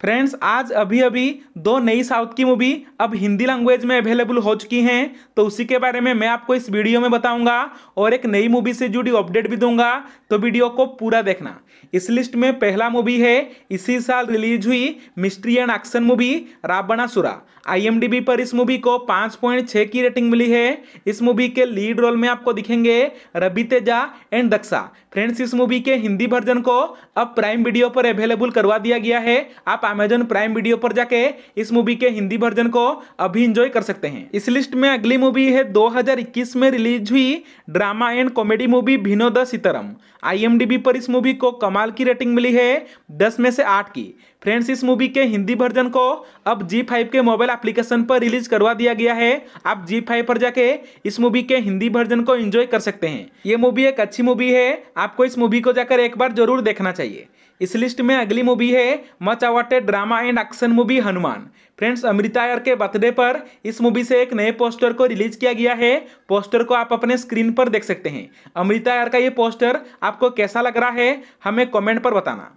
friends आज अभी अभी दो नई साउथ की मूवी अब हिंदी लैंग्वेज में अवेलेबल हो चुकी हैं तो उसी के बारे में मैं आपको इस वीडियो में बताऊंगा और एक नई मूवी से जुड़ी अपडेट भी दूंगा तो वीडियो को पूरा देखना इस लिस्ट में पहला मूवी है इसी साल रिलीज हुई mystery and action movie Ravanasura आई पर इस मूवी को पाँच की रेटिंग मिली है इस मूवी के लीड रोल में आपको दिखेंगे रबी तेजा एंड दक्षा फ्रेंड्स इस मूवी के हिंदी वर्जन को अब प्राइम वीडियो पर अवेलेबल करवा दिया गया है आप अमेजन प्राइम वीडियो पर जाके इस मूवी के हिंदी वर्जन को अभी इंजॉय कर सकते हैं इस लिस्ट में अगली मूवी है 2021 में रिलीज हुई ड्रामा एंड कॉमेडी मूवी भिनो द आई पर इस मूवी को कमाल की रेटिंग मिली है दस में से आठ की फ्रेंड्स इस मूवी के हिंदी वर्जन को अब जी फाइव के मोबाइल एप्लीकेशन पर रिलीज करवा दिया गया है आप जी फाइव पर जाके इस मूवी के हिंदी वर्जन को एंजॉय कर सकते हैं ये मूवी एक अच्छी मूवी है आपको इस मूवी को जाकर एक बार जरूर देखना चाहिए इस लिस्ट में अगली मूवी है much awaited drama and action movie Hanuman friends Amrita Iyer के बर्थडे पर इस मूवी से एक नए पोस्टर को रिलीज किया गया है पोस्टर को आप अपने स्क्रीन पर देख सकते हैं अमृता अयर का ये पोस्टर आपको कैसा लग रहा है हमें कमेंट पर बताना